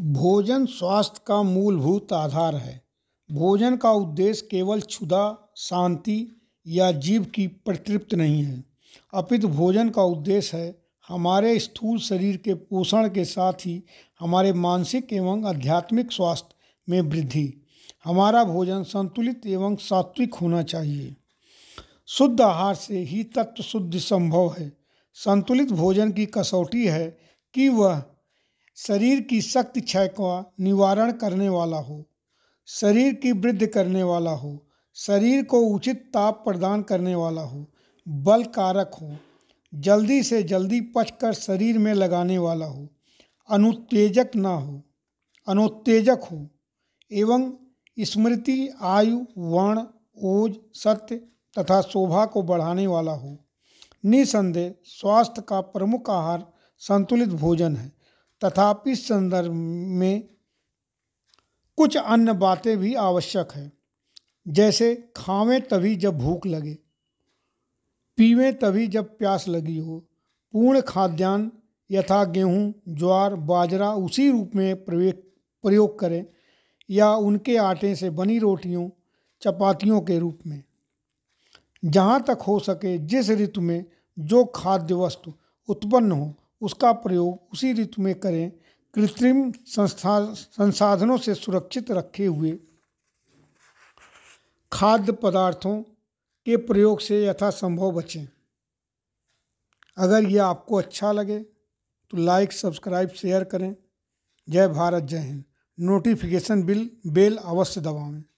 भोजन स्वास्थ्य का मूलभूत आधार है भोजन का उद्देश्य केवल क्षुदा शांति या जीव की प्रतृप्त नहीं है अपितु भोजन का उद्देश्य है हमारे स्थूल शरीर के पोषण के साथ ही हमारे मानसिक एवं आध्यात्मिक स्वास्थ्य में वृद्धि हमारा भोजन संतुलित एवं सात्विक होना चाहिए शुद्ध आहार से ही तत्व शुद्ध संभव है संतुलित भोजन की कसौटी है कि वह शरीर की सख्त क्षय का निवारण करने वाला हो शरीर की वृद्धि करने वाला हो शरीर को उचित ताप प्रदान करने वाला हो बल कारक हो जल्दी से जल्दी पचकर शरीर में लगाने वाला हो अनुत्तेजक ना हो अनुत्तेजक हो एवं स्मृति आयु वर्ण ओज सत्य तथा शोभा को बढ़ाने वाला हो निसंदेह स्वास्थ्य का प्रमुख आहार संतुलित भोजन है तथापि संदर्भ में कुछ अन्य बातें भी आवश्यक है जैसे खावें तभी जब भूख लगे पीवें तभी जब प्यास लगी हो पूर्ण खाद्यान्न यथा गेहूं, ज्वार बाजरा उसी रूप में प्रयोग करें या उनके आटे से बनी रोटियों चपातियों के रूप में जहाँ तक हो सके जिस ऋतु में जो खाद्य वस्तु उत्पन्न हो उसका प्रयोग उसी ऋतु में करें कृत्रिम संस्था संसाधनों से सुरक्षित रखे हुए खाद्य पदार्थों के प्रयोग से यथासंभव बचें अगर यह आपको अच्छा लगे तो लाइक सब्सक्राइब शेयर करें जय भारत जय हिंद नोटिफिकेशन बिल बेल अवश्य दबाएं